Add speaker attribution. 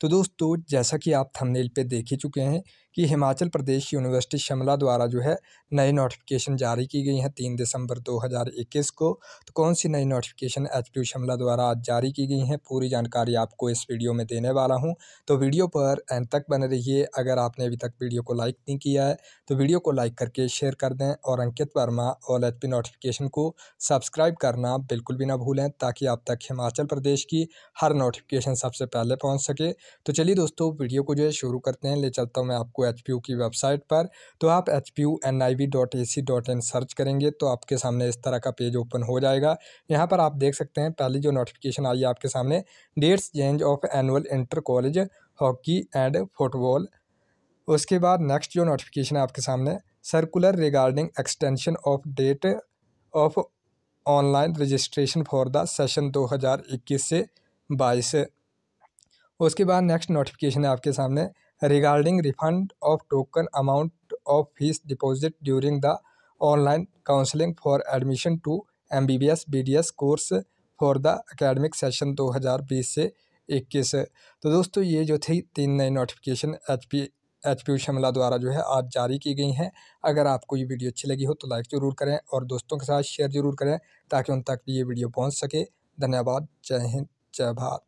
Speaker 1: तो दोस्तों जैसा कि आप थंबनेल पे देख ही चुके हैं कि हिमाचल प्रदेश यूनिवर्सिटी शिमला द्वारा जो है नई नोटिफिकेशन जारी की गई है तीन दिसंबर 2021 को तो कौन सी नई नोटिफिकेशन एच शिमला द्वारा आज जारी की गई हैं पूरी जानकारी आपको इस वीडियो में देने वाला हूं तो वीडियो पर एंड तक बने रहिए अगर आपने अभी तक वीडियो को लाइक नहीं किया है तो वीडियो को लाइक करके शेयर कर दें और अंकित वर्मा और एच नोटिफिकेशन को सब्सक्राइब करना बिल्कुल भी ना भूलें ताकि आप तक हिमाचल प्रदेश की हर नोटिफिकेशन सबसे पहले पहुँच सके तो चलिए दोस्तों वीडियो को जो है शुरू करते हैं ले चलता हूँ मैं आपको एच की वेबसाइट पर तो आप एच पी सर्च करेंगे तो आपके सामने इस तरह का पेज ओपन हो जाएगा यहाँ पर आप देख सकते हैं पहली जो नोटिफिकेशन आई है आपके सामने dates change of annual inter college hockey and football उसके बाद नेक्स्ट जो नोटिफिकेशन है आपके सामने circular regarding extension of date of online registration for the session 2021 से 22 उसके बाद नेक्स्ट नोटिफिकेशन है आपके सामने regarding refund of token amount of fees deposit during the online counselling for admission to M B B S B D S course for the academic session बीस से इक्कीस तो दोस्तों ये जो थी तीन नई notification H P H P Shimla द्वारा जो है आज जारी की गई हैं अगर आपको ये वीडियो अच्छी लगी हो तो लाइक ज़रूर करें और दोस्तों के साथ शेयर ज़रूर करें ताकि उन तक ये वीडियो पहुंच सके धन्यवाद जय हिंद जय भारत